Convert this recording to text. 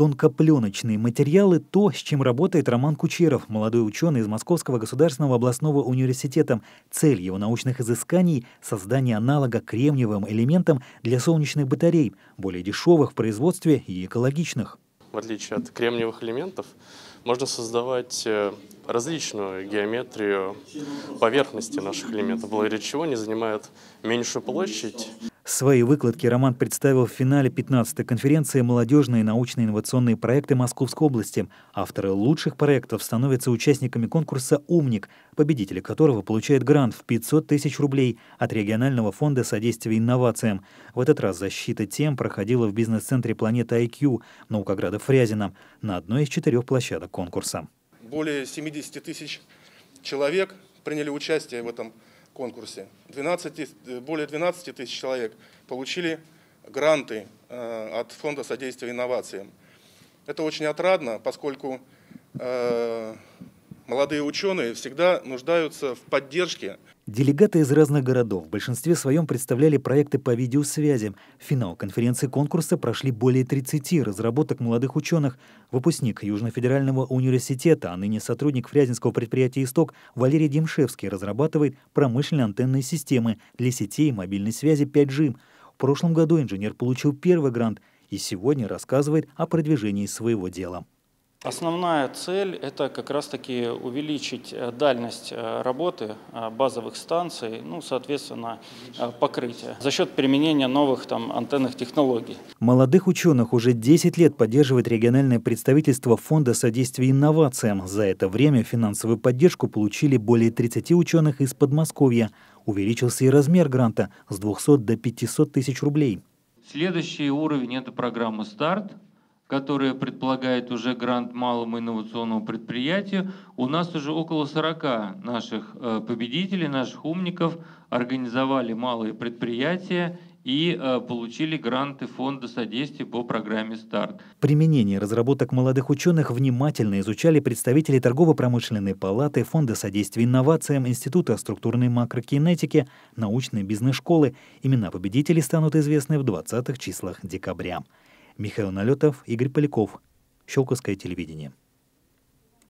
тонкопленочные материалы – то, с чем работает Роман Кучеров, молодой ученый из Московского государственного областного университета. Цель его научных изысканий – создание аналога кремниевым элементам для солнечных батарей, более дешевых в производстве и экологичных. В отличие от кремниевых элементов, можно создавать э, различную геометрию поверхности наших элементов, благодаря чего они занимают меньшую площадь Свои выкладки Роман представил в финале 15-й конференции «Молодежные научно-инновационные проекты Московской области». Авторы лучших проектов становятся участниками конкурса «Умник», победители которого получают грант в 500 тысяч рублей от регионального фонда содействия инновациям. В этот раз защита тем проходила в бизнес-центре «Планета IQ» Наукограда Фрязина на одной из четырех площадок конкурса. Более 70 тысяч человек приняли участие в этом конкурсе конкурсе. 12, э, более 12 тысяч человек получили гранты э, от Фонда содействия инновациям. Это очень отрадно, поскольку э, молодые ученые всегда нуждаются в поддержке. Делегаты из разных городов в большинстве своем представляли проекты по видеосвязи. В финал конференции конкурса прошли более 30 разработок молодых ученых. Выпускник Южно-федерального университета, а ныне сотрудник фрязинского предприятия «Исток» Валерий Демшевский разрабатывает промышленные антенные системы для сетей мобильной связи 5G. В прошлом году инженер получил первый грант и сегодня рассказывает о продвижении своего дела. Основная цель – это как раз-таки увеличить э, дальность э, работы э, базовых станций, ну, соответственно, покрытие за счет применения новых там, антенных технологий. Молодых ученых уже 10 лет поддерживает региональное представительство Фонда содействия инновациям. За это время финансовую поддержку получили более 30 ученых из Подмосковья. Увеличился и размер гранта с 200 до 500 тысяч рублей. Следующий уровень – это программа «Старт», которые предполагает уже грант малому инновационному предприятию, у нас уже около 40 наших э, победителей, наших умников организовали малые предприятия и э, получили гранты фонда содействия по программе «Старт». Применение разработок молодых ученых внимательно изучали представители торгово-промышленной палаты, фонда содействия инновациям, Института структурной макрокинетики, научной бизнес-школы. Имена победителей станут известны в 20-х числах декабря. Михаил Налетов, Игорь Поляков. Щелковское телевидение.